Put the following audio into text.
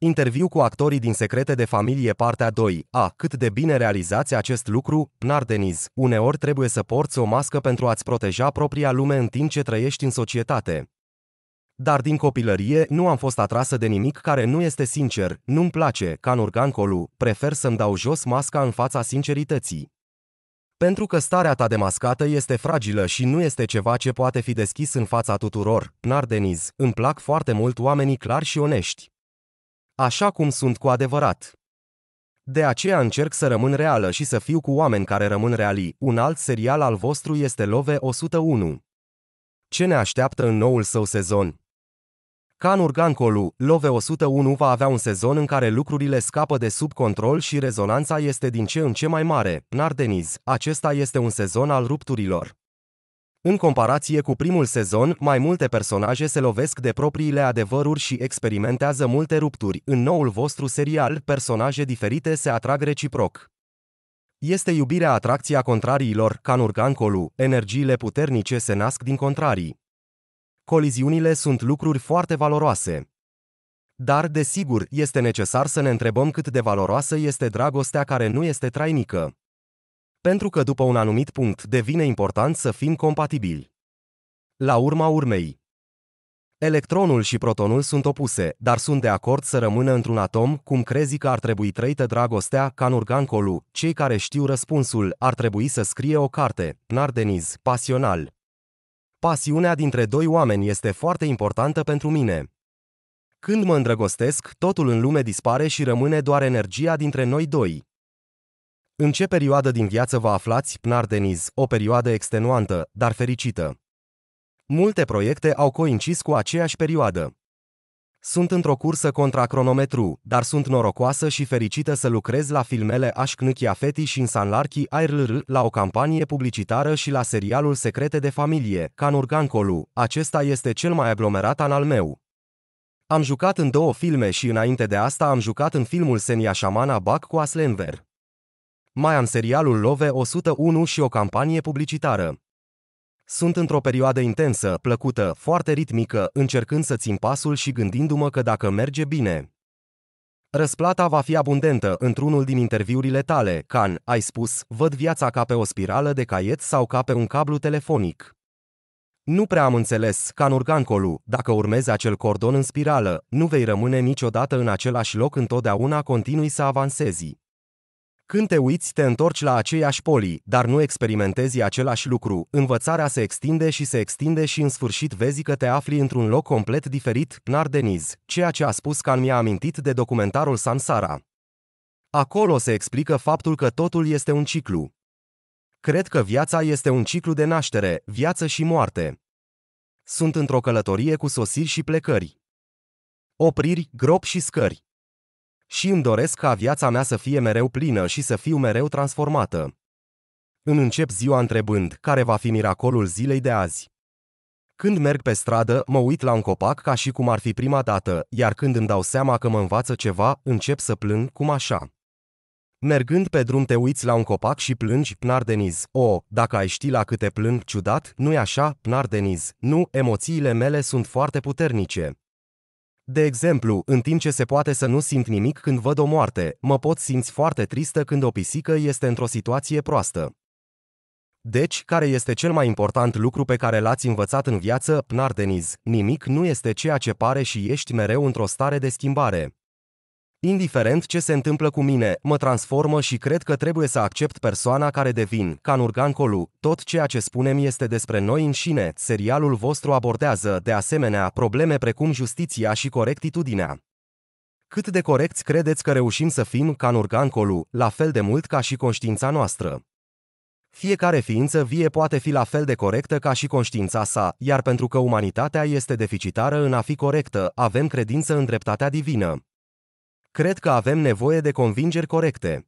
Interviu cu actorii din Secrete de Familie, partea 2. A. Cât de bine realizați acest lucru, Nardeniz. Uneori trebuie să porți o mască pentru a-ți proteja propria lume în timp ce trăiești în societate. Dar din copilărie nu am fost atrasă de nimic care nu este sincer, nu-mi place, ca în prefer să-mi dau jos masca în fața sincerității. Pentru că starea ta demascată este fragilă și nu este ceva ce poate fi deschis în fața tuturor, Nardeniz, îmi plac foarte mult oamenii clari și onești așa cum sunt cu adevărat. De aceea încerc să rămân reală și să fiu cu oameni care rămân reali. Un alt serial al vostru este Love 101. Ce ne așteaptă în noul său sezon? Ca în Love 101 va avea un sezon în care lucrurile scapă de sub control și rezonanța este din ce în ce mai mare. Nardeniz, acesta este un sezon al rupturilor. În comparație cu primul sezon, mai multe personaje se lovesc de propriile adevăruri și experimentează multe rupturi. În noul vostru serial, personaje diferite se atrag reciproc. Este iubirea atracția contrariilor, ca în urcan colu, energiile puternice se nasc din contrarii. Coliziunile sunt lucruri foarte valoroase. Dar, desigur, este necesar să ne întrebăm cât de valoroasă este dragostea care nu este trainică pentru că după un anumit punct devine important să fim compatibili. La urma urmei, electronul și protonul sunt opuse, dar sunt de acord să rămână într-un atom, cum crezi că ar trebui trăită dragostea ca Colu? Cei care știu răspunsul ar trebui să scrie o carte, Nardeniz, pasional. Pasiunea dintre doi oameni este foarte importantă pentru mine. Când mă îndrăgostesc, totul în lume dispare și rămâne doar energia dintre noi doi. În ce perioadă din viață vă aflați, Deniz, o perioadă extenuantă, dar fericită? Multe proiecte au coincis cu aceeași perioadă. Sunt într-o cursă contra cronometru, dar sunt norocoasă și fericită să lucrez la filmele Așcnâchia Feti și în Insanlarchi Airlr, la o campanie publicitară și la serialul Secrete de Familie, Canurgancolu. Acesta este cel mai aglomerat an al meu. Am jucat în două filme și înainte de asta am jucat în filmul Senia Shamana Bac cu Aslenver mai am serialul Love 101 și o campanie publicitară. Sunt într-o perioadă intensă, plăcută, foarte ritmică, încercând să țin pasul și gândindu-mă că dacă merge bine. Răsplata va fi abundentă într-unul din interviurile tale, Can, ai spus, văd viața ca pe o spirală de caiet sau ca pe un cablu telefonic. Nu prea am înțeles, Can urgancolu, dacă urmezi acel cordon în spirală, nu vei rămâne niciodată în același loc întotdeauna continui să avansezi. Când te uiți, te întorci la aceiași poli, dar nu experimentezi același lucru. Învățarea se extinde și se extinde și în sfârșit vezi că te afli într-un loc complet diferit, Nardeniz, ceea ce a spus Can mi-a amintit de documentarul Sansara. Acolo se explică faptul că totul este un ciclu. Cred că viața este un ciclu de naștere, viață și moarte. Sunt într-o călătorie cu sosiri și plecări. Opriri, gropi și scări și îmi doresc ca viața mea să fie mereu plină și să fiu mereu transformată. Îmi încep ziua întrebând care va fi miracolul zilei de azi. Când merg pe stradă, mă uit la un copac ca și cum ar fi prima dată, iar când îmi dau seama că mă învață ceva, încep să plâng cum așa. Mergând pe drum te uiți la un copac și plângi, Pnar Deniz. O, oh, dacă ai ști la câte plâng ciudat, nu-i așa, Pnar Deniz. Nu, emoțiile mele sunt foarte puternice. De exemplu, în timp ce se poate să nu simt nimic când văd o moarte, mă pot simți foarte tristă când o pisică este într-o situație proastă. Deci, care este cel mai important lucru pe care l-ați învățat în viață, Pnar Deniz? Nimic nu este ceea ce pare și ești mereu într-o stare de schimbare. Indiferent ce se întâmplă cu mine, mă transformă și cred că trebuie să accept persoana care devin, ca Nurgan colu. Tot ceea ce spunem este despre noi înșine. Serialul vostru abordează, de asemenea, probleme precum justiția și corectitudinea. Cât de corecți credeți că reușim să fim ca Nurgan colu, la fel de mult ca și conștiința noastră? Fiecare ființă vie poate fi la fel de corectă ca și conștiința sa, iar pentru că umanitatea este deficitară în a fi corectă, avem credință în dreptatea divină. Cred că avem nevoie de convingeri corecte.